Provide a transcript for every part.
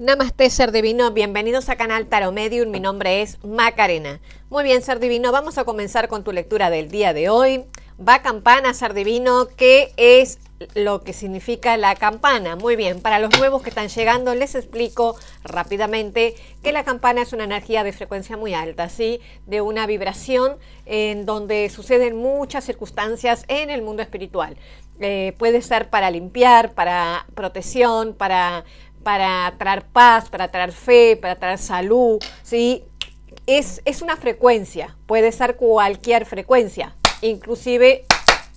Namaste, Ser Divino. Bienvenidos a Canal Taromedium, Mi nombre es Macarena. Muy bien, Ser Divino. Vamos a comenzar con tu lectura del día de hoy. Va campana, Ser Divino. ¿Qué es lo que significa la campana? Muy bien, para los nuevos que están llegando, les explico rápidamente que la campana es una energía de frecuencia muy alta, ¿sí? De una vibración en donde suceden muchas circunstancias en el mundo espiritual. Eh, puede ser para limpiar, para protección, para para traer paz, para traer fe, para traer salud, ¿sí? Es, es una frecuencia, puede ser cualquier frecuencia, inclusive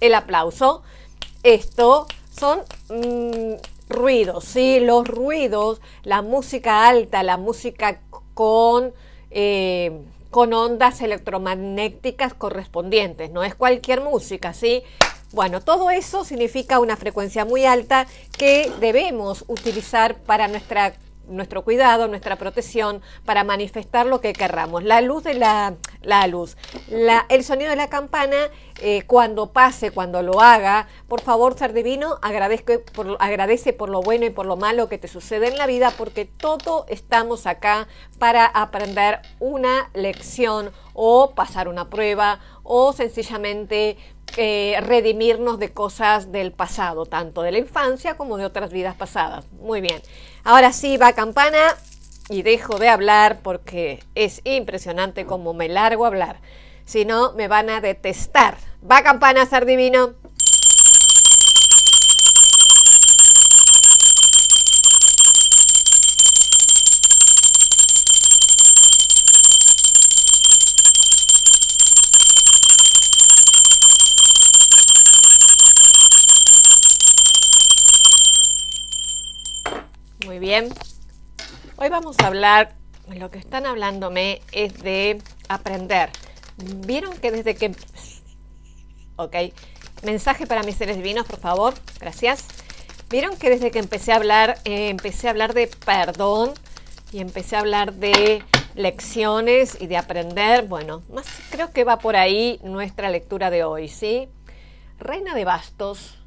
el aplauso. Esto son mm, ruidos, ¿sí? Los ruidos, la música alta, la música con, eh, con ondas electromagnéticas correspondientes, no es cualquier música, ¿sí? Bueno, todo eso significa una frecuencia muy alta que debemos utilizar para nuestra nuestro cuidado, nuestra protección, para manifestar lo que querramos. La luz de la, luz. el sonido de la campana, eh, cuando pase, cuando lo haga, por favor, ser divino, agradezco por, agradece por lo bueno y por lo malo que te sucede en la vida, porque todo estamos acá para aprender una lección o pasar una prueba o sencillamente eh, redimirnos de cosas del pasado, tanto de la infancia como de otras vidas pasadas. Muy bien. Ahora sí, va campana y dejo de hablar porque es impresionante como me largo a hablar. Si no, me van a detestar. Va campana, ser divino. lo que están hablándome es de aprender. Vieron que desde que... Ok, mensaje para mis seres divinos, por favor, gracias. Vieron que desde que empecé a hablar, eh, empecé a hablar de perdón y empecé a hablar de lecciones y de aprender. Bueno, más creo que va por ahí nuestra lectura de hoy, ¿sí? Reina de bastos,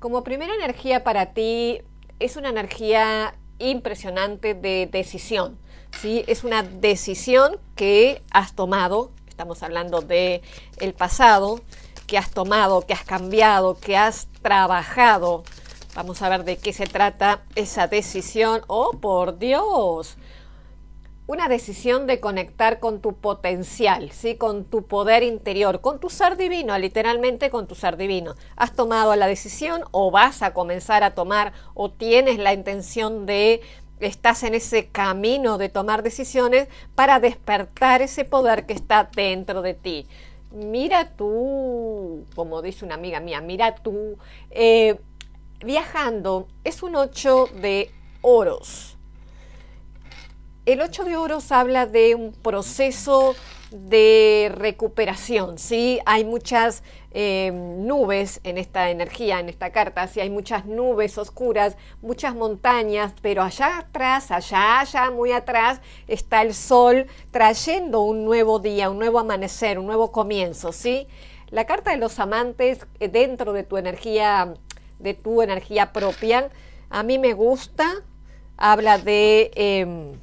como primera energía para ti es una energía impresionante de decisión. ¿sí? Es una decisión que has tomado, estamos hablando de el pasado, que has tomado, que has cambiado, que has trabajado. Vamos a ver de qué se trata esa decisión. ¡Oh, por Dios! Una decisión de conectar con tu potencial, ¿sí? con tu poder interior, con tu ser divino, literalmente con tu ser divino. ¿Has tomado la decisión o vas a comenzar a tomar o tienes la intención de estás en ese camino de tomar decisiones para despertar ese poder que está dentro de ti. Mira tú, como dice una amiga mía, mira tú, eh, viajando es un 8 de oros. El 8 de oros habla de un proceso de recuperación, ¿sí? Hay muchas em, nubes en esta energía, en esta carta, ¿sí? Hay muchas nubes oscuras, muchas montañas, pero allá atrás, allá, allá, muy atrás, está el sol trayendo un nuevo día, un nuevo amanecer, un nuevo comienzo, ¿sí? La carta de los amantes eh, dentro de tu energía, de tu energía propia, a mí me gusta, habla de... Em,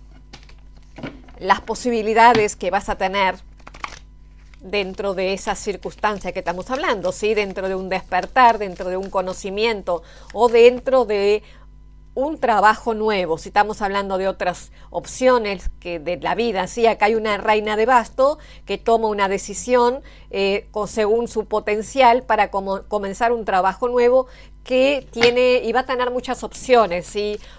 las posibilidades que vas a tener dentro de esa circunstancia que estamos hablando, ¿sí? dentro de un despertar, dentro de un conocimiento o dentro de un trabajo nuevo, si estamos hablando de otras opciones que de la vida, ¿sí? acá hay una reina de basto que toma una decisión eh, según su potencial para comenzar un trabajo nuevo que tiene y va a tener muchas opciones,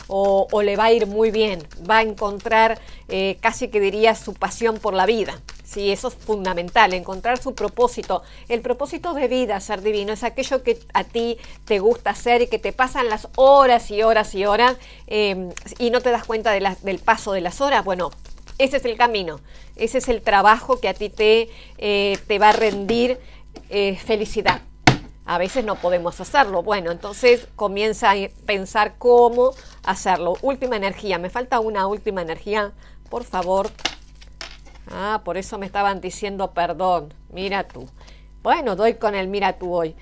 o, le va a ir muy bien, va a encontrar eh, casi que diría su pasión por la vida. eso es fundamental, encontrar su propósito. El propósito de vida, ser divino, es aquello que a ti te gusta hacer y que te pasan las horas y horas y horas em, y no te das cuenta del paso de las horas. Bueno, ese es el camino, ese es el trabajo que a ti te, eh, te va a rendir eh, felicidad a veces no podemos hacerlo. Bueno, entonces comienza a pensar cómo hacerlo. Última energía, me falta una última energía, por favor. Ah, por eso me estaban diciendo perdón. Mira tú. Bueno, doy con el mira tú hoy.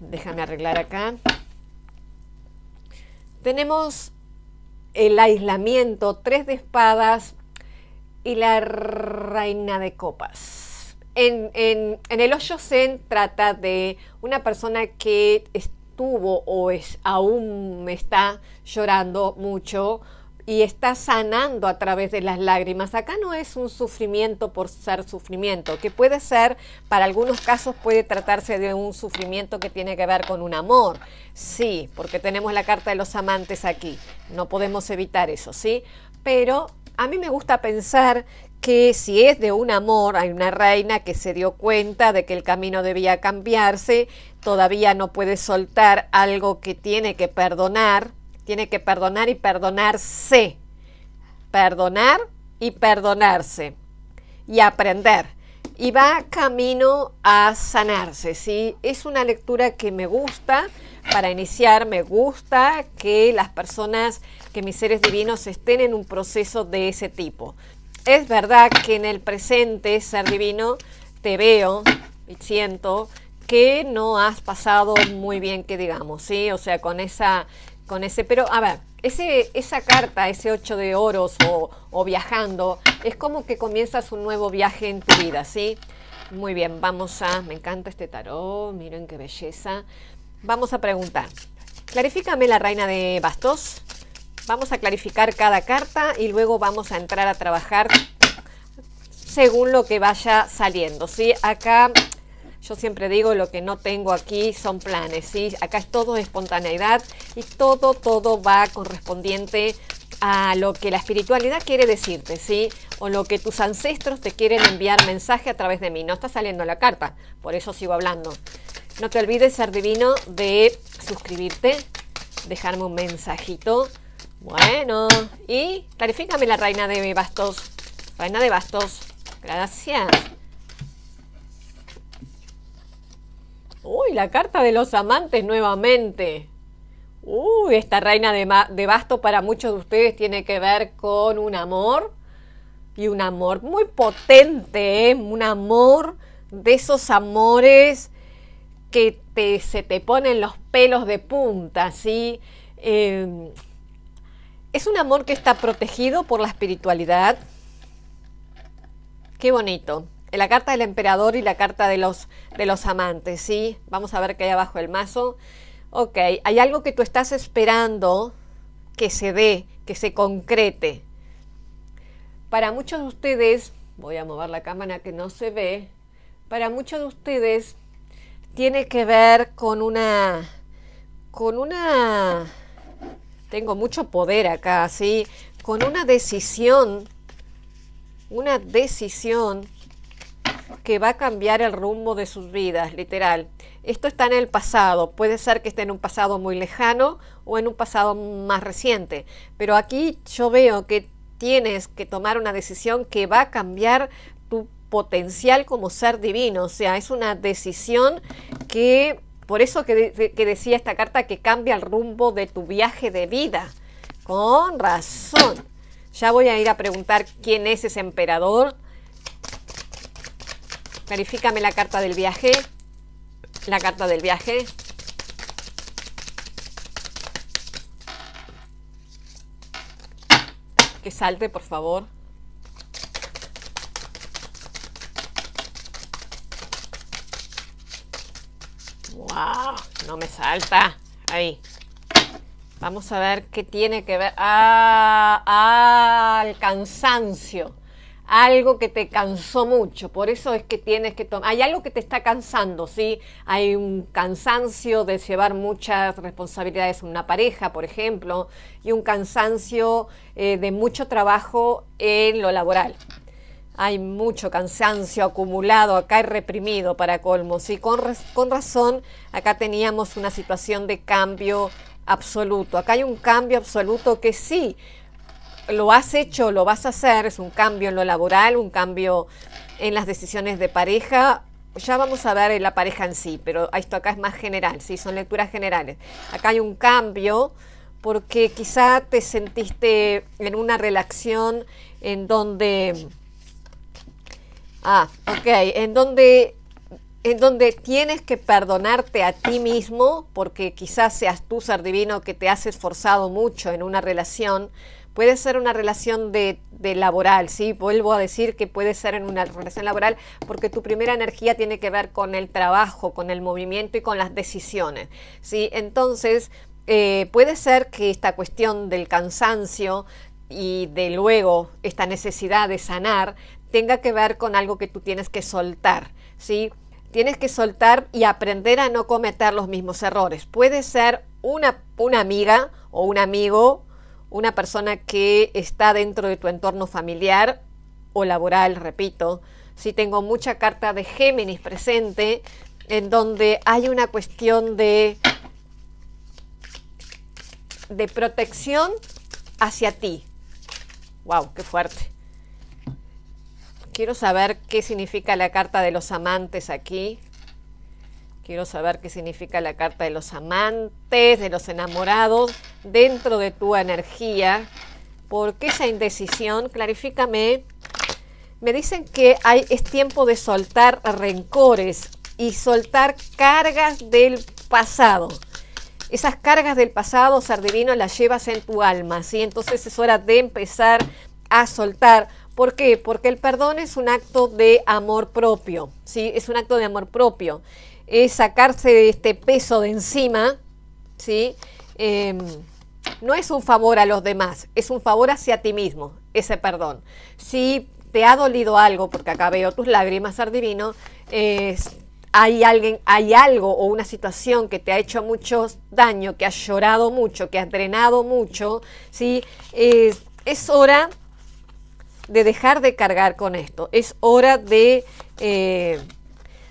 Déjame arreglar acá. Tenemos el aislamiento, tres de espadas y la reina de copas en, el hoyo Zen trata de una persona que estuvo o es, aún está llorando mucho y está sanando a través de las lágrimas. Acá no es un sufrimiento por ser sufrimiento, que puede ser, para algunos casos puede tratarse de un sufrimiento que tiene que ver con un amor. Sí, porque tenemos la carta de los amantes aquí. No podemos evitar eso, ¿sí? Pero a mí me gusta pensar que si es de un amor, hay una reina que se dio cuenta de que el camino debía cambiarse, todavía no puede soltar algo que tiene que perdonar, tiene que perdonar y perdonarse, perdonar y perdonarse y aprender. Y va camino a sanarse, ¿sí? Es una lectura que me gusta para iniciar, me gusta que las personas, que mis seres divinos estén en un proceso de ese tipo. Es verdad que en el presente, ser divino, te veo y siento que no has pasado muy bien, que digamos, ¿sí? O sea, con esa, con ese, pero a ver, ese, esa carta, ese ocho de oros o, viajando, es como que comienzas un nuevo viaje en tu vida, ¿sí? Muy bien, vamos a, me encanta este tarot, miren qué belleza. Vamos a preguntar, clarifícame la reina de bastos, Vamos a clarificar cada carta y luego vamos a entrar a trabajar según lo que vaya saliendo. ¿sí? Acá yo siempre digo lo que no tengo aquí son planes. ¿sí? Acá es todo espontaneidad y todo, todo va correspondiente a lo que la espiritualidad quiere decirte, ¿sí? O lo que tus ancestros te quieren enviar mensaje a través de mí. No está saliendo la carta, por eso sigo hablando. No te olvides, ser divino, de suscribirte, dejarme un mensajito bueno, y clarifícame la reina de bastos. Reina de bastos. Gracias. Uy, la carta de los amantes nuevamente. Uy, esta reina de, de bastos para muchos de ustedes tiene que ver con un amor. Y un amor muy potente, ¿eh? un amor de esos amores que se te ponen los pelos de punta, ¿sí? Eh, es un amor que está protegido por la espiritualidad. Qué bonito. La carta del emperador y la carta de los, de los amantes, ¿sí? Vamos a ver qué hay abajo del mazo. Ok, hay algo que tú estás esperando que se dé, que se concrete. Para muchos de ustedes, voy a mover la cámara que no se ve, para muchos de ustedes tiene que ver con una, con una tengo mucho poder acá, ¿sí? Con una decisión, una decisión que va a cambiar el rumbo de sus vidas, literal. Esto está en el pasado, puede ser que esté en un pasado muy lejano o en un pasado más reciente, pero aquí yo veo que tienes que tomar una decisión que va a cambiar tu potencial como ser divino, o sea, es una decisión que por eso que, decía esta carta que cambia el rumbo de tu viaje de vida. Con razón. Ya voy a ir a preguntar quién es ese emperador. Clarifícame la carta del viaje. La carta del viaje. Que salte, por favor. No me salta. Ahí. Vamos a ver qué tiene que ver. Ah, ah, cansancio. Algo que te cansó mucho. Por eso es que tienes que tomar. Hay algo que te está cansando, ¿sí? Hay un cansancio de llevar muchas responsabilidades en una pareja, por ejemplo, y un cansancio eh, de mucho trabajo en lo laboral. Hay mucho cansancio acumulado acá hay reprimido para colmo. Sí, con, con razón, acá teníamos una situación de cambio absoluto. Acá hay un cambio absoluto que sí, lo has hecho, lo vas a hacer, es un cambio en lo laboral, un cambio en las decisiones de pareja. Ya vamos a ver la pareja en sí, pero esto acá es más general, sí, son lecturas generales. Acá hay un cambio porque quizá te sentiste en una relación en donde Ah, ok, en donde, en donde tienes que perdonarte a ti mismo, porque quizás seas tú, ser divino, que te has esforzado mucho en una relación. Puede ser una relación de, de, laboral, ¿sí? Vuelvo a decir que puede ser en una relación laboral porque tu primera energía tiene que ver con el trabajo, con el movimiento y con las decisiones, ¿sí? Entonces, eh, puede ser que esta cuestión del cansancio y de luego esta necesidad de sanar tenga que ver con algo que tú tienes que soltar, ¿sí? Tienes que soltar y aprender a no cometer los mismos errores. Puede ser una, una amiga o un amigo, una persona que está dentro de tu entorno familiar o laboral, repito. Si tengo mucha carta de Géminis presente, en donde hay una cuestión de, de protección hacia ti. ¡Wow! ¡Qué fuerte! Quiero saber qué significa la carta de los amantes aquí. Quiero saber qué significa la carta de los amantes, de los enamorados, dentro de tu energía. Porque esa indecisión? Clarifícame. Me dicen que hay, es tiempo de soltar rencores y soltar cargas del pasado. Esas cargas del pasado, Sardivino, las llevas en tu alma, ¿sí? Entonces es hora de empezar a soltar ¿Por qué? Porque el perdón es un acto de amor propio, ¿sí? Es un acto de amor propio. Es sacarse de este peso de encima, ¿sí? Em, no es un favor a los demás, es un favor hacia ti mismo, ese perdón. Si te ha dolido algo, porque acá veo tus lágrimas, Ardivino, hay alguien, hay algo o una situación que te ha hecho mucho daño, que has llorado mucho, que has drenado mucho, ¿sí? es hora de dejar de cargar con esto. Es hora de... Eh,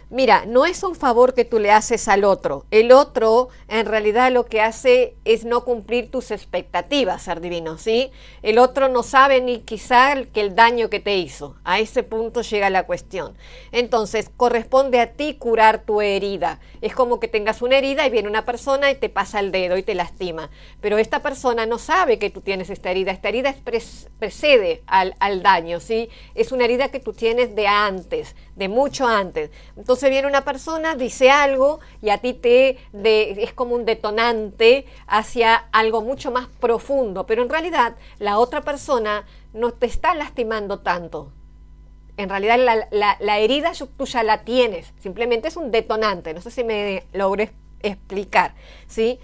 mira, no es un favor que tú le haces al otro. El otro en realidad lo que hace es no cumplir tus expectativas, ser divino, ¿sí? El otro no sabe ni quizá que el daño que te hizo. A ese punto llega la cuestión. Entonces, corresponde a ti curar tu herida. Es como que tengas una herida y viene una persona y te pasa el dedo y te lastima. Pero esta persona no sabe que tú tienes esta herida. Esta herida precede al, daño, ¿sí? Es una herida que tú tienes de antes, de mucho antes. Entonces viene una persona, dice algo y a ti te es como un detonante hacia algo mucho más profundo. Pero en realidad la otra persona no te está lastimando tanto en realidad la, herida tú ya la tienes, simplemente es un detonante, no sé si me logré explicar, ¿sí?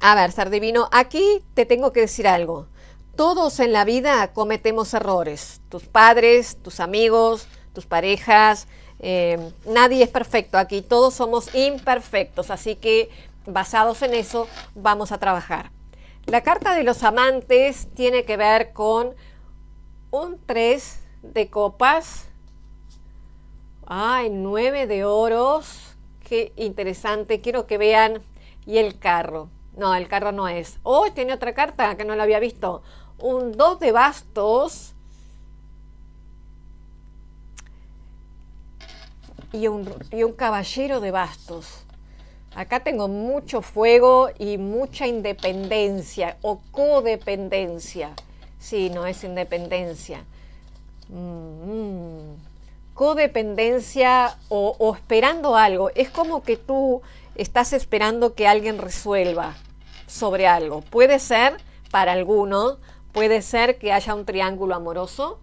A ver, Sardivino, aquí te tengo que decir algo. Todos en la vida cometemos errores. Tus padres, tus amigos, tus parejas. Eh, nadie es perfecto aquí. Todos somos imperfectos. Así que basados en eso vamos a trabajar. La carta de los amantes tiene que ver con un 3 de copas. Ay, 9 de oros. Qué interesante. Quiero que vean. Y el carro. No, el carro no es. oh, tiene otra carta que no la había visto. Un 2 de bastos. Y y un caballero de bastos. Acá tengo mucho fuego y mucha independencia o codependencia. Sí, no es independencia. Mm, mm. codependencia o, esperando algo. Es como que tú estás esperando que alguien resuelva sobre algo. Puede ser para alguno, puede ser que haya un triángulo amoroso,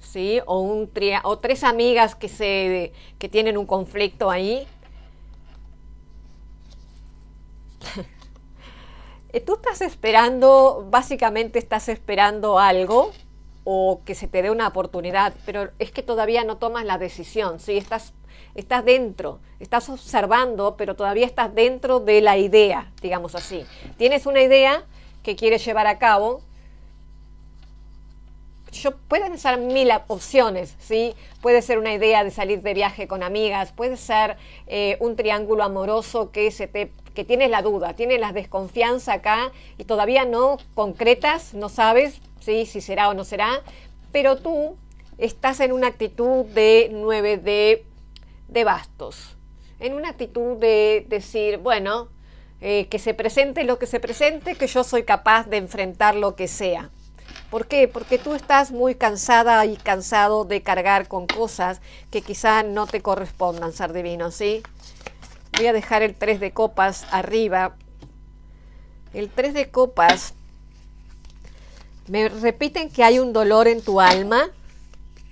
¿sí? O, un o tres amigas que, se, que tienen un conflicto ahí Tú estás esperando, básicamente estás esperando algo o que se te dé una oportunidad, pero es que todavía no tomas la decisión, ¿sí? Estás, estás dentro, estás observando, pero todavía estás dentro de la idea, digamos así. Tienes una idea que quieres llevar a cabo, pueden ser mil opciones, ¿sí? Puede ser una idea de salir de viaje con amigas, puede ser eh, un triángulo amoroso que se te tienes la duda, tienes la desconfianza acá y todavía no concretas, no sabes si será o no será, pero tú estás en una actitud de 9 de, bastos, en una actitud de decir, bueno, eh, que se presente lo que se presente, que yo soy capaz de enfrentar lo que sea. ¿Por qué? Porque tú estás muy cansada y cansado de cargar con cosas que quizá no te correspondan, ser divino, ¿sí? Voy a dejar el 3 de copas arriba. El 3 de copas. Me repiten que hay un dolor en tu alma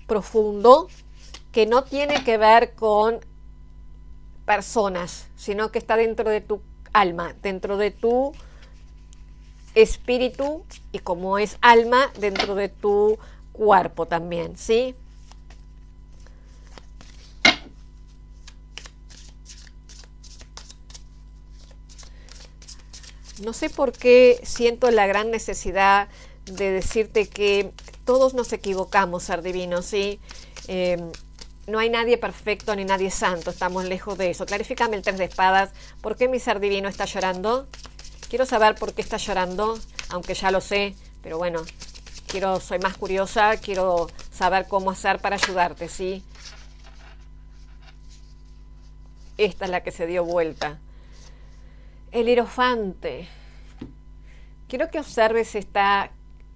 profundo que no tiene que ver con personas, sino que está dentro de tu alma, dentro de tu espíritu y como es alma, dentro de tu cuerpo también, ¿sí? No sé por qué siento la gran necesidad de decirte que todos nos equivocamos, ser divino, ¿sí? Em, no hay nadie perfecto ni nadie santo, estamos lejos de eso. Clarifícame el tres de espadas, ¿por qué mi ser divino está llorando? Quiero saber por qué está llorando, aunque ya lo sé, pero bueno, quiero, soy más curiosa, quiero saber cómo hacer para ayudarte, ¿sí? Esta es la que se dio vuelta. El hierofante. Quiero que observes esta,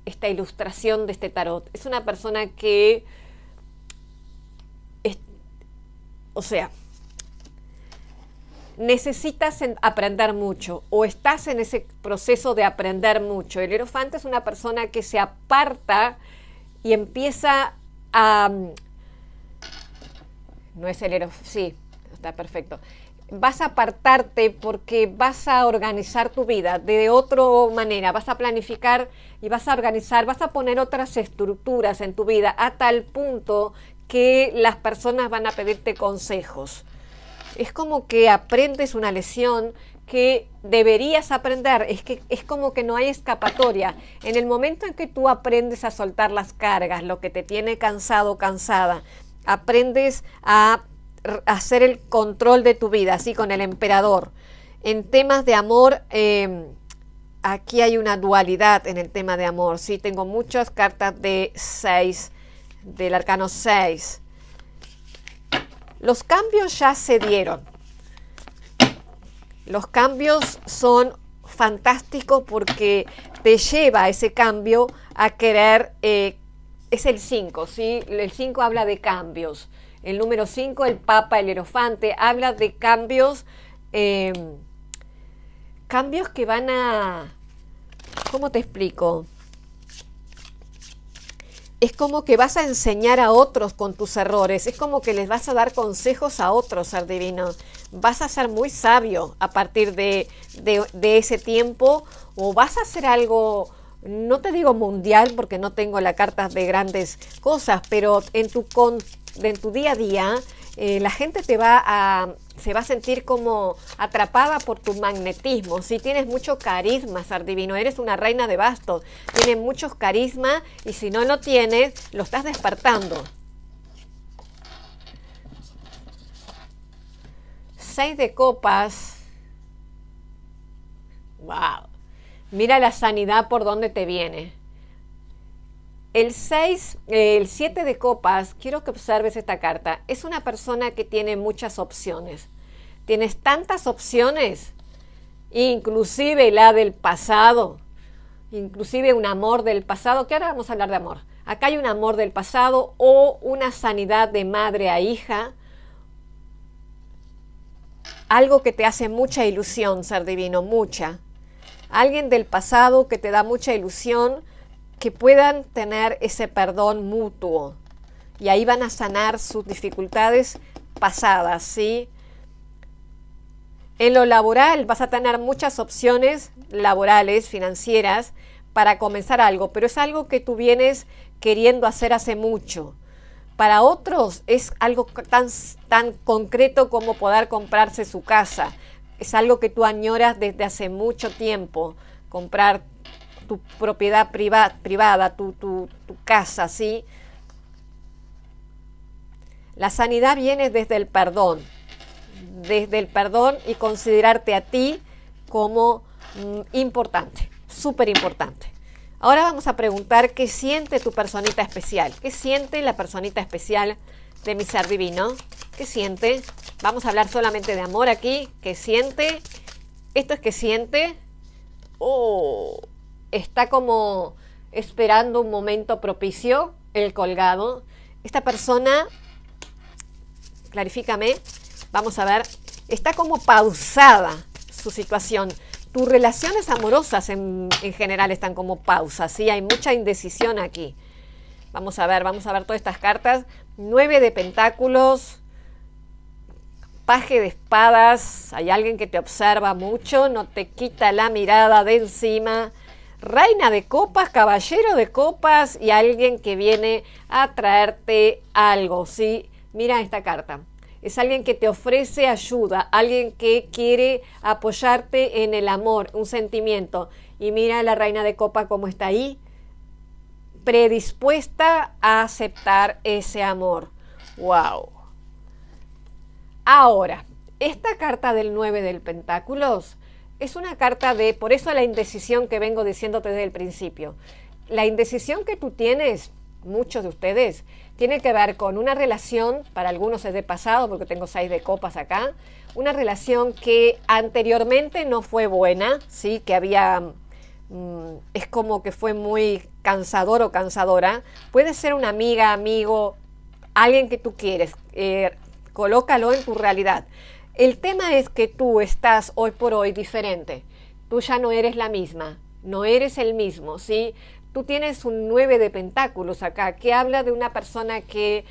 esta ilustración de este tarot. Es una persona que, o sea, necesitas aprender mucho o estás en ese proceso de aprender mucho. El hierofante es una persona que se aparta y empieza a... Mm, no es el hierofante, sí, está perfecto vas a apartarte porque vas a organizar tu vida de otra manera, vas a planificar y vas a organizar, vas a poner otras estructuras en tu vida a tal punto que las personas van a pedirte consejos. Es como que aprendes una lesión que deberías aprender, es que es como que no hay escapatoria. En el momento en que tú aprendes a soltar las cargas, lo que te tiene cansado, cansada, aprendes a hacer el control de tu vida, así con el emperador. En temas de amor, em, aquí hay una dualidad en el tema de amor. Sí, tengo muchas cartas de 6, del arcano 6. Los cambios ya se dieron. Los cambios son fantásticos porque te lleva ese cambio a querer, eh, es el 5, ¿sí? El 5 habla de cambios el número 5, el Papa, el elefante, habla de cambios, eh, cambios que van a... ¿Cómo te explico? Es como que vas a enseñar a otros con tus errores, es como que les vas a dar consejos a otros, ser divino. Vas a ser muy sabio a partir de, ese tiempo o vas a hacer algo no te digo mundial porque no tengo la carta de grandes cosas, pero en tu, contexto, en tu día a día, eh, la gente te va a, se va a sentir como atrapada por tu magnetismo. Si tienes mucho carisma, Sardivino, eres una reina de bastos, tienes muchos carisma y si no lo tienes, lo estás despertando. Seis de copas. Wow. Mira la sanidad por donde te viene. El 6, el 7 de copas, quiero que observes esta carta. Es una persona que tiene muchas opciones. Tienes tantas opciones, inclusive la del pasado, inclusive un amor del pasado, que ahora vamos a hablar de amor. Acá hay un amor del pasado o una sanidad de madre a hija, algo que te hace mucha ilusión, ser divino, mucha. Alguien del pasado que te da mucha ilusión que puedan tener ese perdón mutuo y ahí van a sanar sus dificultades pasadas, ¿sí? En lo laboral vas a tener muchas opciones laborales, financieras, para comenzar algo, pero es algo que tú vienes queriendo hacer hace mucho. Para otros es algo tan, tan concreto como poder comprarse su casa. Es algo que tú añoras desde hace mucho tiempo, comprar tu propiedad privada, tu, tu, casa, ¿sí? La sanidad viene desde el perdón, desde el perdón y considerarte a ti como mm, importante, súper importante. Ahora vamos a preguntar qué siente tu personita especial, qué siente la personita especial de mi ser divino, qué siente. Vamos a hablar solamente de amor aquí, qué siente. Esto es que siente. Oh, está como esperando un momento propicio, el colgado. Esta persona, clarifícame, vamos a ver, está como pausada su situación. Tus relaciones amorosas en, general están como pausas, ¿sí? Hay mucha indecisión aquí. Vamos a ver, vamos a ver todas estas cartas. Nueve de pentáculos, paje de espadas, hay alguien que te observa mucho, no te quita la mirada de encima reina de copas, caballero de copas y alguien que viene a traerte algo, ¿sí? Mira esta carta. Es alguien que te ofrece ayuda, alguien que quiere apoyarte en el amor, un sentimiento. Y mira a la reina de copas cómo está ahí, predispuesta a aceptar ese amor. ¡Wow! Ahora, esta carta del 9 del Pentáculos es una carta de, por eso la indecisión que vengo diciéndote desde el principio. La indecisión que tú tienes, muchos de ustedes, tiene que ver con una relación, para algunos es de pasado, porque tengo seis de copas acá, una relación que anteriormente no fue buena, ¿sí? que había mm, es como que fue muy cansador o cansadora, puede ser una amiga, amigo, alguien que tú quieres. Eh, colócalo en tu realidad. El tema es que tú estás hoy por hoy diferente. Tú ya no eres la misma, no eres el mismo, ¿sí? Tú tienes un 9 de pentáculos acá, que habla de una persona que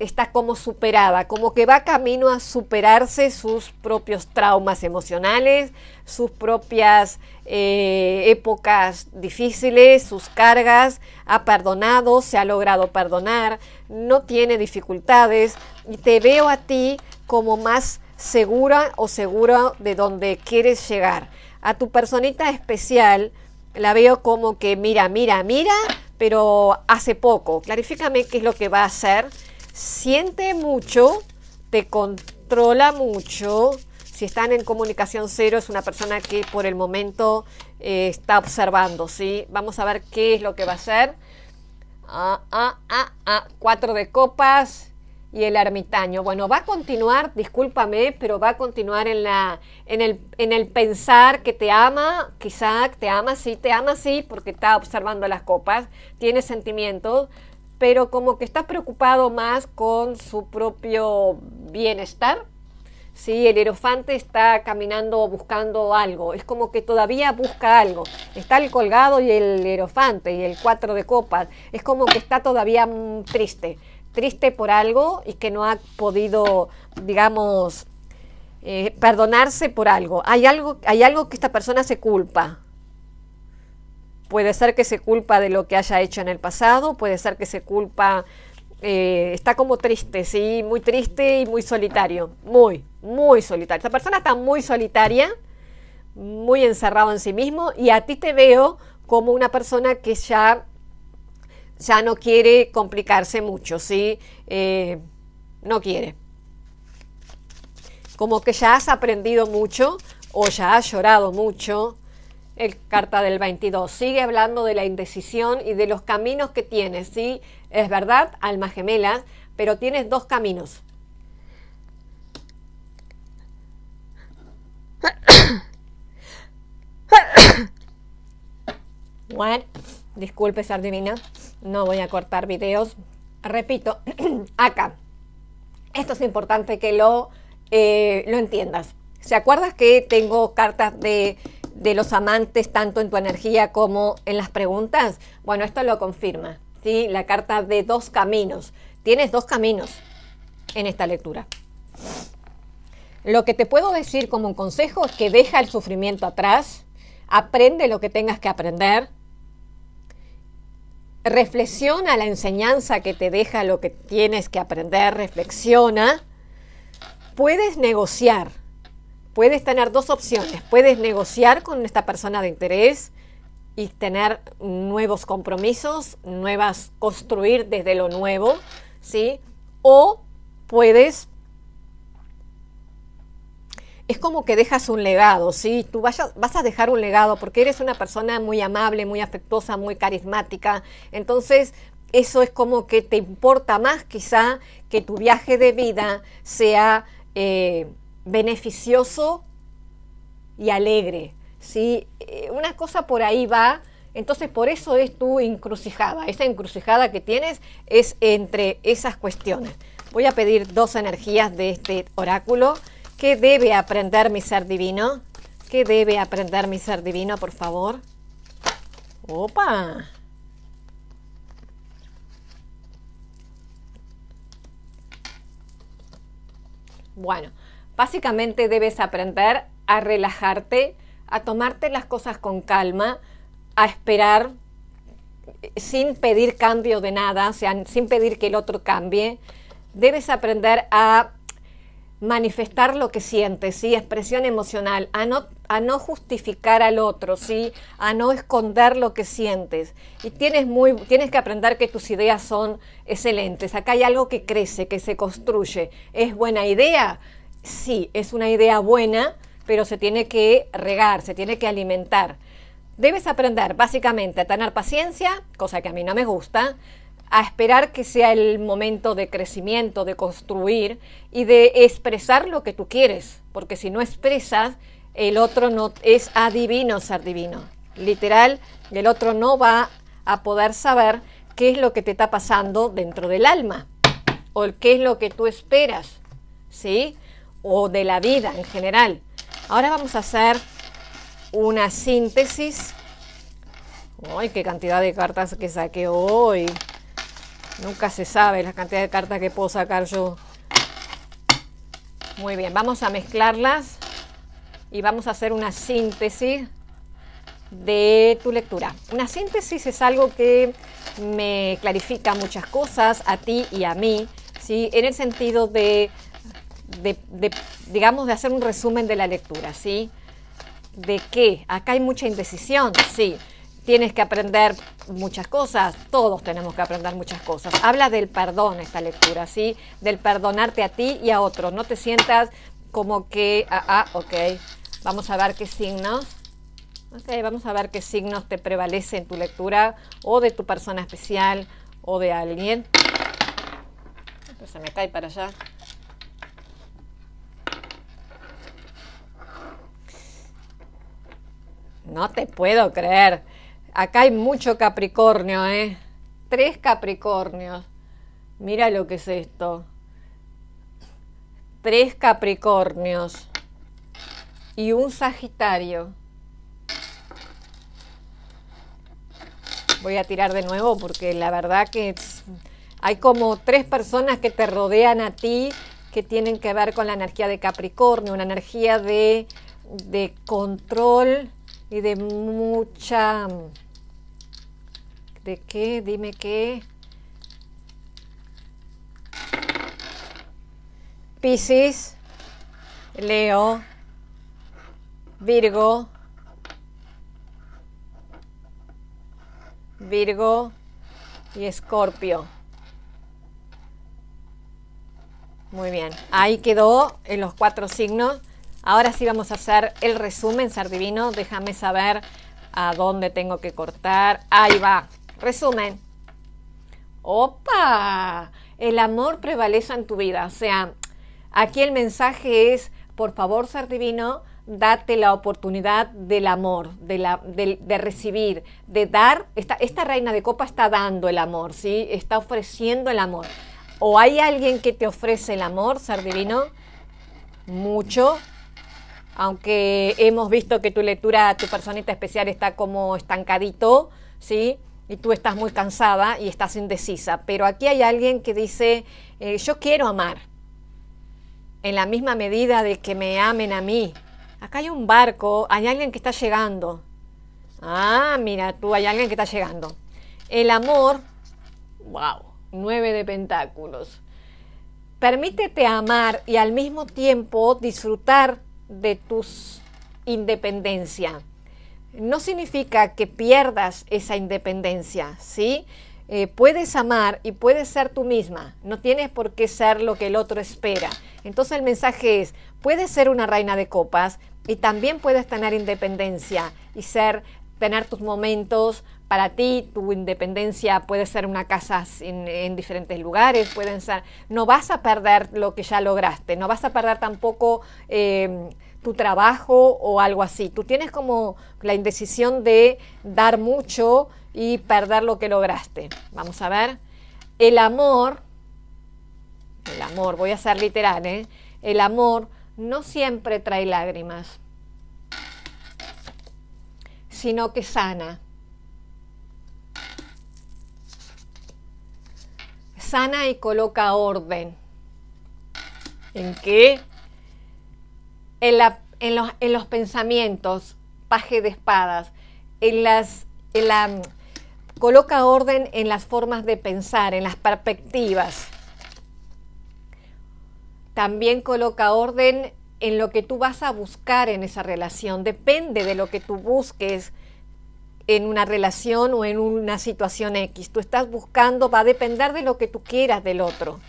está como superada, como que va camino a superarse sus propios traumas emocionales, sus propias eh, épocas difíciles, sus cargas, ha perdonado, se ha logrado perdonar, no tiene dificultades y te veo a ti como más segura o seguro de donde quieres llegar. A tu personita especial la veo como que mira, mira, mira, pero hace poco. Clarifícame qué es lo que va a hacer. Siente mucho, te controla mucho. Si están en comunicación cero, es una persona que por el momento eh, está observando, ¿sí? Vamos a ver qué es lo que va a hacer. Ah, ah, ah, ah. Cuatro de copas y el ermitaño. Bueno, va a continuar, discúlpame, pero va a continuar en, la, en, el, pensar que te ama, quizá te ama, sí, te ama, sí, porque está observando las copas, tiene sentimientos, pero como que está preocupado más con su propio bienestar. Sí, el erofante está caminando buscando algo, es como que todavía busca algo. Está el colgado y el erofante y el cuatro de copas, es como que está todavía mm, triste triste por algo y que no ha podido, digamos, eh, perdonarse por algo. Hay algo, hay algo que esta persona se culpa. Puede ser que se culpa de lo que haya hecho en el pasado, puede ser que se culpa, eh, está como triste, sí, muy triste y muy solitario, muy, muy solitario. Esta persona está muy solitaria, muy encerrado en sí mismo y a ti te veo como una persona que ya ya no quiere complicarse mucho, ¿sí? Eh, no quiere. Como que ya has aprendido mucho o ya has llorado mucho. El carta del 22 sigue hablando de la indecisión y de los caminos que tienes, ¿sí? Es verdad, alma gemela, pero tienes dos caminos. Disculpe, Sardivina no voy a cortar videos. Repito, acá. Esto es importante que lo, eh, lo entiendas. ¿Se acuerdas que tengo cartas de, de, los amantes tanto en tu energía como en las preguntas? Bueno, esto lo confirma. ¿sí? La carta de dos caminos. Tienes dos caminos en esta lectura. Lo que te puedo decir como un consejo es que deja el sufrimiento atrás, aprende lo que tengas que aprender, reflexiona la enseñanza que te deja lo que tienes que aprender, reflexiona, puedes negociar, puedes tener dos opciones, puedes negociar con esta persona de interés y tener nuevos compromisos, nuevas, construir desde lo nuevo, ¿sí? O puedes es como que dejas un legado, ¿sí? Tú vas a dejar un legado porque eres una persona muy amable, muy afectuosa, muy carismática. Entonces, eso es como que te importa más quizá que tu viaje de vida sea eh, beneficioso y alegre, ¿sí? Eh, una cosa por ahí va. Entonces, por eso es tu encrucijada. Esa encrucijada que tienes es entre esas cuestiones. Voy a pedir dos energías de este oráculo ¿Qué debe aprender mi ser divino? ¿Qué debe aprender mi ser divino, por favor? ¡Opa! Bueno, básicamente debes aprender a relajarte, a tomarte las cosas con calma, a esperar eh, sin pedir cambio de nada, o sea, sin pedir que el otro cambie. Debes aprender a manifestar lo que sientes, ¿sí? expresión emocional, a no, a no justificar al otro, ¿sí? a no esconder lo que sientes. Y tienes, muy, tienes que aprender que tus ideas son excelentes. Acá hay algo que crece, que se construye. ¿Es buena idea? Sí, es una idea buena, pero se tiene que regar, se tiene que alimentar. Debes aprender básicamente a tener paciencia, cosa que a mí no me gusta, a esperar que sea el momento de crecimiento, de construir y de expresar lo que tú quieres, porque si no expresas, el otro no es adivino ser divino. Literal, el otro no va a poder saber qué es lo que te está pasando dentro del alma o qué es lo que tú esperas, ¿sí? O de la vida en general. Ahora vamos a hacer una síntesis. ¡Ay, qué cantidad de cartas que saqué hoy! Nunca se sabe la cantidad de cartas que puedo sacar yo. Muy bien, vamos a mezclarlas y vamos a hacer una síntesis de tu lectura. Una síntesis es algo que me clarifica muchas cosas a ti y a mí, ¿sí? en el sentido de, de, digamos, de hacer un resumen de la lectura. ¿sí? ¿De qué? Acá hay mucha indecisión, sí tienes que aprender muchas cosas, todos tenemos que aprender muchas cosas. Habla del perdón esta lectura, ¿sí? Del perdonarte a ti y a otros. No te sientas como que, ah, ah, ok, vamos a ver qué signos. vamos a ver qué signos te prevalece en tu lectura o de tu persona especial o de alguien. se me cae para allá. No te puedo creer. Acá hay mucho Capricornio, ¿eh? Tres Capricornios. Mira lo que es esto. Tres Capricornios y un Sagitario. Voy a tirar de nuevo porque la verdad que hay como tres personas que te rodean a ti que tienen que ver con la energía de Capricornio, una energía de control y de mucha ¿De qué? Dime qué. Piscis, Leo, Virgo, Virgo y Escorpio. Muy bien, ahí quedó en los cuatro signos. Ahora sí vamos a hacer el resumen, Sardivino. Déjame saber a dónde tengo que cortar. Ahí va. Resumen. Opa, el amor prevalece en tu vida. O sea, aquí el mensaje es, por favor, ser divino, date la oportunidad del amor, de, la, de, recibir, de dar. Esta, esta, reina de copa está dando el amor, ¿sí? Está ofreciendo el amor. ¿O hay alguien que te ofrece el amor, ser divino? Mucho. Aunque hemos visto que tu lectura, tu personita especial está como estancadito, ¿sí? y tú estás muy cansada y estás indecisa, pero aquí hay alguien que dice, eh, yo quiero amar, en la misma medida de que me amen a mí. Acá hay un barco, hay alguien que está llegando. Ah, mira, tú hay alguien que está llegando. El amor, wow, nueve de pentáculos. Permítete amar y al mismo tiempo disfrutar de tus independencia no significa que pierdas esa independencia, ¿sí? Eh, puedes amar y puedes ser tú misma, no tienes por qué ser lo que el otro espera. Entonces el mensaje es, puedes ser una reina de copas y también puedes tener independencia y ser tener tus momentos para ti, tu independencia puede ser una casa en, diferentes lugares, pueden ser, no vas a perder lo que ya lograste, no vas a perder tampoco eh, tu trabajo o algo así. Tú tienes como la indecisión de dar mucho y perder lo que lograste. Vamos a ver. El amor, el amor, voy a ser literal, ¿eh? El amor no siempre trae lágrimas, sino que sana. Sana y coloca orden. ¿En qué? en, los, pensamientos, paje de espadas, en las... la, coloca orden en las formas de pensar, en las perspectivas. También coloca orden en lo que tú vas a buscar en esa relación. Depende de lo que tú busques en una relación o en una situación X. Tú estás buscando, va a depender de lo que tú quieras del otro.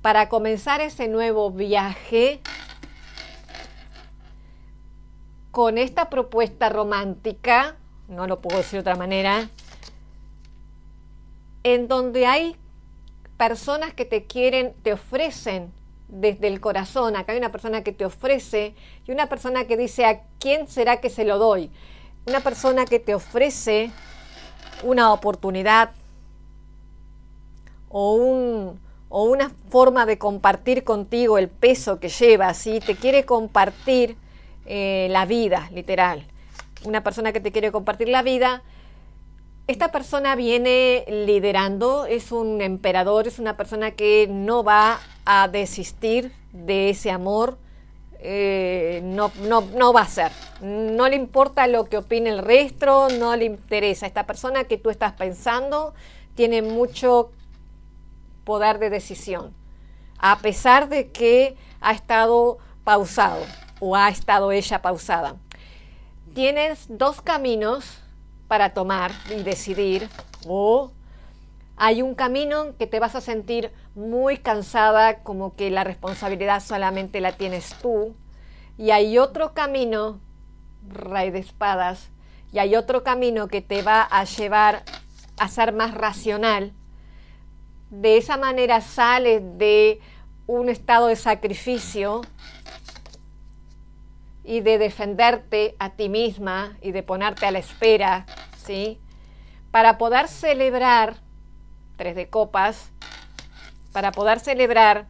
Para comenzar ese nuevo viaje, con esta propuesta romántica, no lo puedo decir de otra manera, en donde hay personas que te quieren, te ofrecen desde el corazón. Acá hay una persona que te ofrece y una persona que dice, ¿a quién será que se lo doy? Una persona que te ofrece una oportunidad o, o una forma de compartir contigo el peso que llevas, y te quiere compartir eh, la vida, literal. Una persona que te quiere compartir la vida. Esta persona viene liderando, es un emperador, es una persona que no va a desistir de ese amor, eh, no, no, no, va a ser. No le importa lo que opine el resto, no le interesa. Esta persona que tú estás pensando tiene mucho poder de decisión, a pesar de que ha estado pausado o ha estado ella pausada. Tienes dos caminos para tomar y decidir o hay un camino que te vas a sentir muy cansada, como que la responsabilidad solamente la tienes tú. Y hay otro camino, rey de espadas, y hay otro camino que te va a llevar a ser más racional. De esa manera sales de un estado de sacrificio y de defenderte a ti misma y de ponerte a la espera, ¿sí? Para poder celebrar, tres de copas, para poder celebrar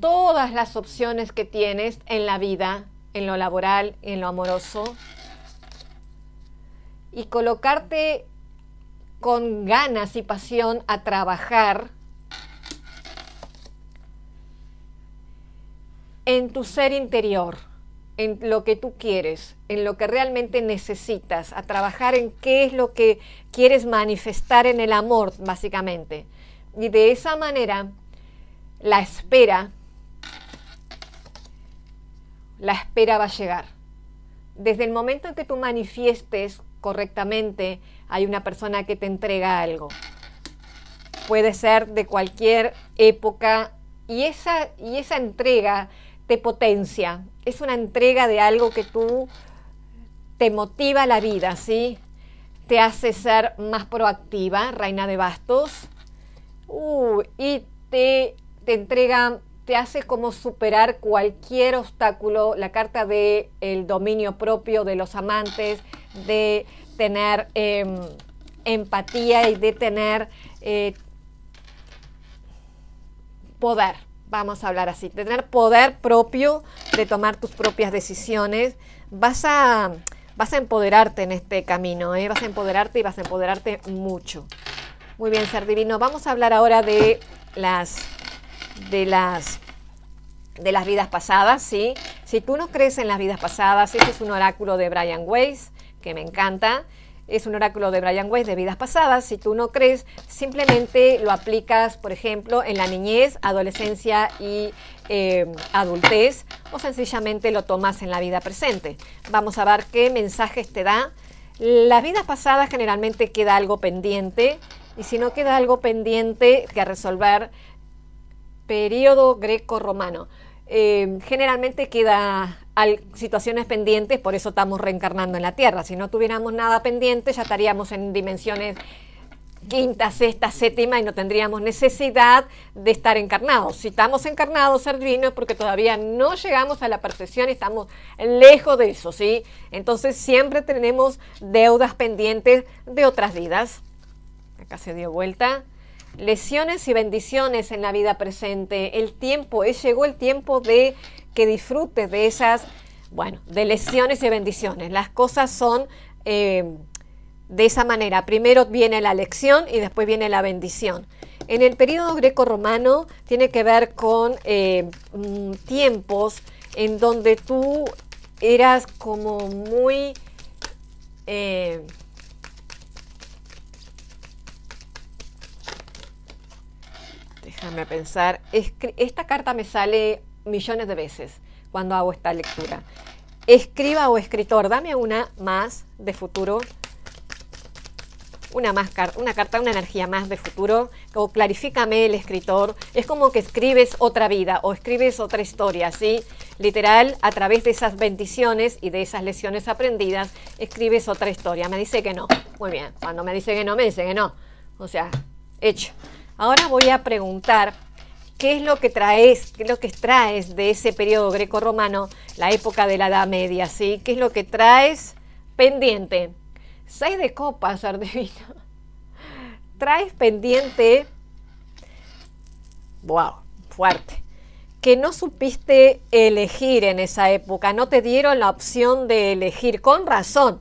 todas las opciones que tienes en la vida, en lo laboral, en lo amoroso, y colocarte con ganas y pasión a trabajar en tu ser interior en lo que tú quieres, en lo que realmente necesitas, a trabajar en qué es lo que quieres manifestar en el amor, básicamente. Y de esa manera, la espera, la espera va a llegar. Desde el momento en que tú manifiestes correctamente, hay una persona que te entrega algo. Puede ser de cualquier época y esa, y esa entrega te potencia, es una entrega de algo que tú te motiva la vida, ¿sí? Te hace ser más proactiva, reina de bastos. Uh, y te, te entrega, te hace como superar cualquier obstáculo. La carta del el dominio propio de los amantes, de tener em, empatía y de tener eh, poder vamos a hablar así, de tener poder propio, de tomar tus propias decisiones, vas a, vas a empoderarte en este camino, ¿eh? vas a empoderarte y vas a empoderarte mucho. Muy bien, ser divino. Vamos a hablar ahora de las, de las, de las vidas pasadas, ¿sí? Si tú no crees en las vidas pasadas, este es un oráculo de Brian Weiss, que me encanta es un oráculo de Brian Weiss de vidas pasadas. Si tú no crees, simplemente lo aplicas, por ejemplo, en la niñez, adolescencia y eh, adultez, o sencillamente lo tomas en la vida presente. Vamos a ver qué mensajes te da. Las vidas pasadas generalmente queda algo pendiente, y si no queda algo pendiente que resolver, periodo greco-romano. Eh, generalmente queda situaciones pendientes, por eso estamos reencarnando en la Tierra. Si no tuviéramos nada pendiente, ya estaríamos en dimensiones quinta, sexta, séptima y no tendríamos necesidad de estar encarnados. Si estamos encarnados, ser divinos, porque todavía no llegamos a la perfección y estamos lejos de eso, ¿sí? Entonces siempre tenemos deudas pendientes de otras vidas. Acá se dio vuelta lesiones y bendiciones en la vida presente. El tiempo, es, eh, llegó el tiempo de que disfrutes de esas, bueno, de lesiones y bendiciones. Las cosas son em, de esa manera. Primero viene la lección y después viene la bendición. En el periodo greco-romano tiene que ver con em, mm, tiempos en donde tú eras como muy... Em, Déjame pensar. esta carta me sale millones de veces cuando hago esta lectura. Escriba o escritor, dame una más de futuro. Una, más una carta, una energía más de futuro, o clarifícame el escritor. Es como que escribes otra vida o escribes otra historia, ¿sí? Literal, a través de esas bendiciones y de esas lecciones aprendidas, escribes otra historia. Me dice que no. Muy bien, cuando me dice que no, me dice que no. O sea, hecho. Ahora voy a preguntar qué es lo que traes, qué es lo que traes de ese periodo greco-romano, la época de la Edad Media, ¿sí? ¿Qué es lo que traes pendiente? Seis de copas, Ardevino. Traes pendiente. ¡Wow! Fuerte. Que no supiste elegir en esa época, no te dieron la opción de elegir, con razón.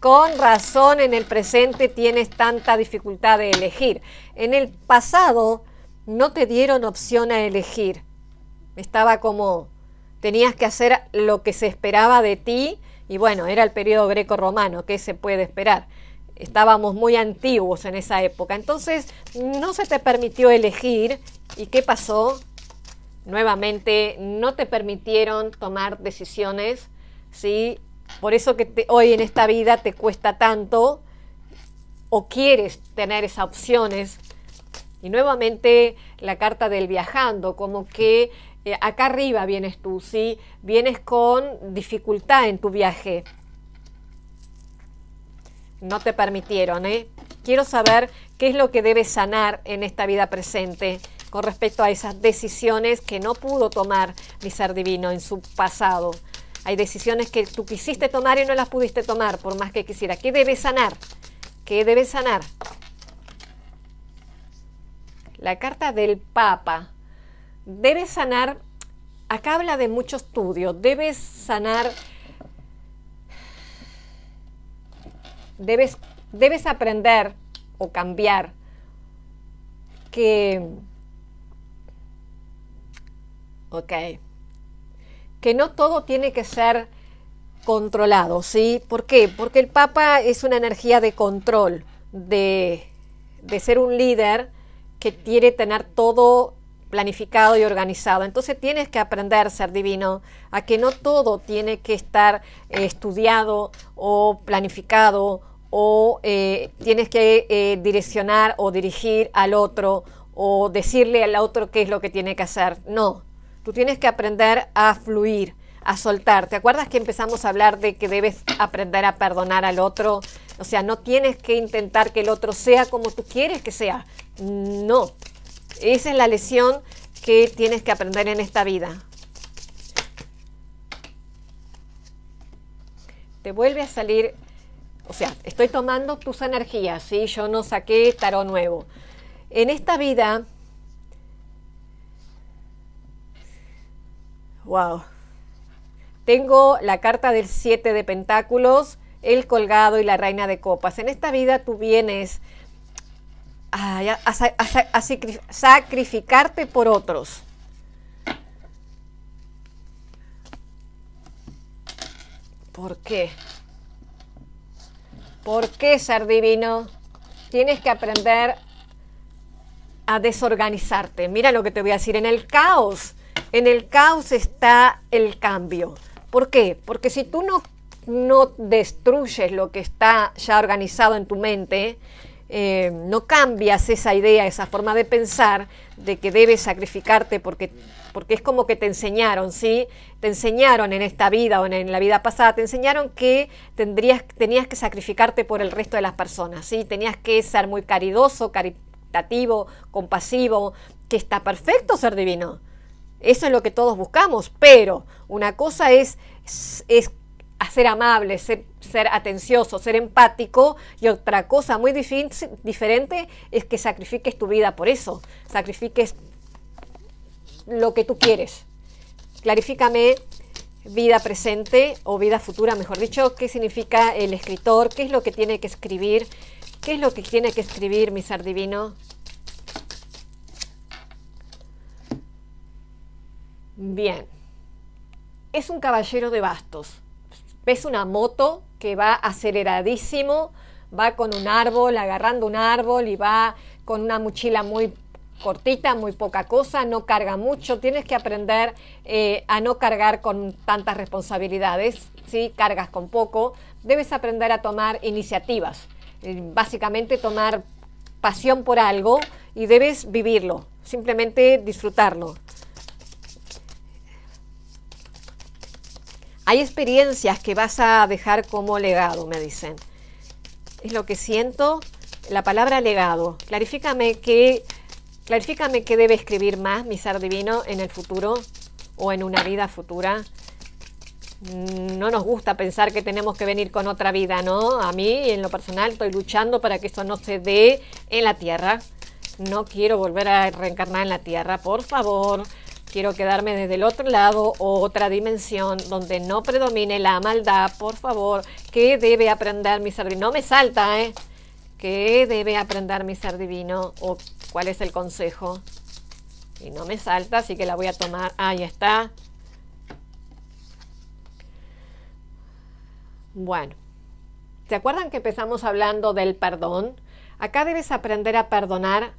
Con razón en el presente tienes tanta dificultad de elegir. En el pasado no te dieron opción a elegir. Estaba como tenías que hacer lo que se esperaba de ti y bueno, era el periodo greco-romano, ¿qué se puede esperar? Estábamos muy antiguos en esa época, entonces no se te permitió elegir y ¿qué pasó? Nuevamente no te permitieron tomar decisiones, ¿sí? Por eso que hoy en esta vida te cuesta tanto o quieres tener esas opciones. Y nuevamente la carta del viajando, como que eh, acá arriba vienes tú, ¿sí? Vienes con dificultad en tu viaje. No te permitieron, ¿eh? Quiero saber qué es lo que debes sanar en esta vida presente con respecto a esas decisiones que no pudo tomar mi ser divino en su pasado. Hay decisiones que tú quisiste tomar y no las pudiste tomar, por más que quisiera. ¿Qué debes sanar? ¿Qué debes sanar? La carta del Papa. Debes sanar, acá habla de mucho estudio, debes sanar, debes, debes aprender o cambiar que... Ok que no todo tiene que ser controlado, ¿sí? ¿Por qué? Porque el Papa es una energía de control, de, ser un líder que quiere tener todo planificado y organizado. Entonces tienes que aprender, ser divino, a que no todo tiene que estar eh, estudiado o planificado o eh, tienes que eh, direccionar o dirigir al otro o decirle al otro qué es lo que tiene que hacer. No, Tú tienes que aprender a fluir, a soltar. ¿Te acuerdas que empezamos a hablar de que debes aprender a perdonar al otro? O sea, no tienes que intentar que el otro sea como tú quieres que sea. No. Esa es la lección que tienes que aprender en esta vida. Te vuelve a salir, o sea, estoy tomando tus energías, ¿sí? Yo no saqué tarot nuevo. En esta vida Wow. Tengo la carta del siete de pentáculos, el colgado y la reina de copas. En esta vida tú vienes a sacrificarte por otros. ¿Por qué? ¿Por qué ser divino? Tienes que aprender a desorganizarte. Mira lo que te voy a decir. En el caos en el caos está el cambio. ¿Por qué? Porque si tú no, no destruyes lo que está ya organizado en tu mente, eh, no cambias esa idea, esa forma de pensar de que debes sacrificarte porque, porque es como que te enseñaron, ¿sí? Te enseñaron en esta vida o en, la vida pasada, te enseñaron que tendrías, tenías que sacrificarte por el resto de las personas, ¿sí? Tenías que ser muy caridoso, caritativo, compasivo, que está perfecto ser divino eso es lo que todos buscamos, pero una cosa es, es, ser amable, ser, ser, atencioso, ser empático y otra cosa muy diferente es que sacrifiques tu vida por eso, sacrifiques lo que tú quieres. Clarifícame vida presente o vida futura, mejor dicho, qué significa el escritor, qué es lo que tiene que escribir, qué es lo que tiene que escribir mi ser divino. Bien. Es un caballero de bastos. Ves una moto que va aceleradísimo, va con un árbol, agarrando un árbol y va con una mochila muy cortita, muy poca cosa, no carga mucho. Tienes que aprender eh, a no cargar con tantas responsabilidades, ¿sí? Cargas con poco. Debes aprender a tomar iniciativas, eh, básicamente tomar pasión por algo y debes vivirlo, simplemente disfrutarlo. Hay experiencias que vas a dejar como legado, me dicen. Es lo que siento, la palabra legado. Clarifícame que clarifícame qué debe escribir más mi ser divino en el futuro o en una vida futura. No nos gusta pensar que tenemos que venir con otra vida, ¿no? A mí, en lo personal, estoy luchando para que esto no se dé en la tierra. No quiero volver a reencarnar en la tierra, por favor quiero quedarme desde el otro lado o otra dimensión donde no predomine la maldad, por favor, ¿qué debe aprender mi ser divino? No me salta, ¿eh? ¿Qué debe aprender mi ser divino? ¿O cuál es el consejo? Y no me salta, así que la voy a tomar. Ahí está. Bueno, ¿se acuerdan que empezamos hablando del perdón? Acá debes aprender a perdonar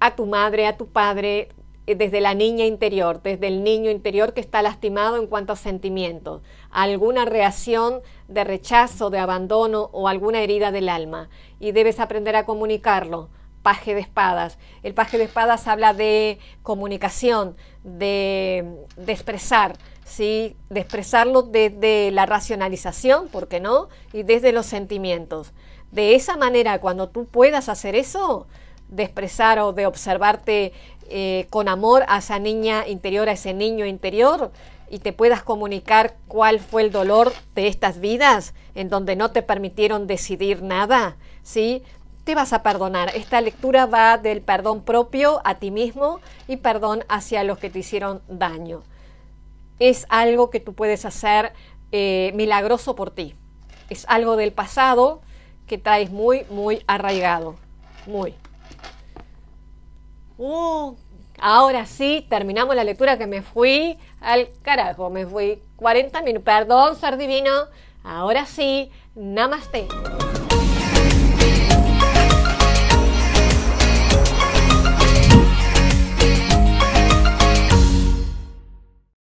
a tu madre, a tu padre, eh, desde la niña interior, desde el niño interior que está lastimado en cuanto a sentimientos, alguna reacción de rechazo, de abandono o alguna herida del alma. Y debes aprender a comunicarlo. Paje de espadas. El paje de espadas habla de comunicación, de, expresar, ¿sí? de expresarlo desde la racionalización, ¿por qué no? Y desde los sentimientos. De esa manera, cuando tú puedas hacer eso, de expresar o de observarte eh, con amor a esa niña interior, a ese niño interior, y te puedas comunicar cuál fue el dolor de estas vidas en donde no te permitieron decidir nada, ¿sí? Te vas a perdonar. Esta lectura va del perdón propio a ti mismo y perdón hacia los que te hicieron daño. Es algo que tú puedes hacer eh, milagroso por ti. Es algo del pasado que traes muy, muy arraigado. Muy. Uh, ahora sí, terminamos la lectura que me fui al carajo, me fui 40 minutos. Perdón, ser divino. Ahora sí, namaste.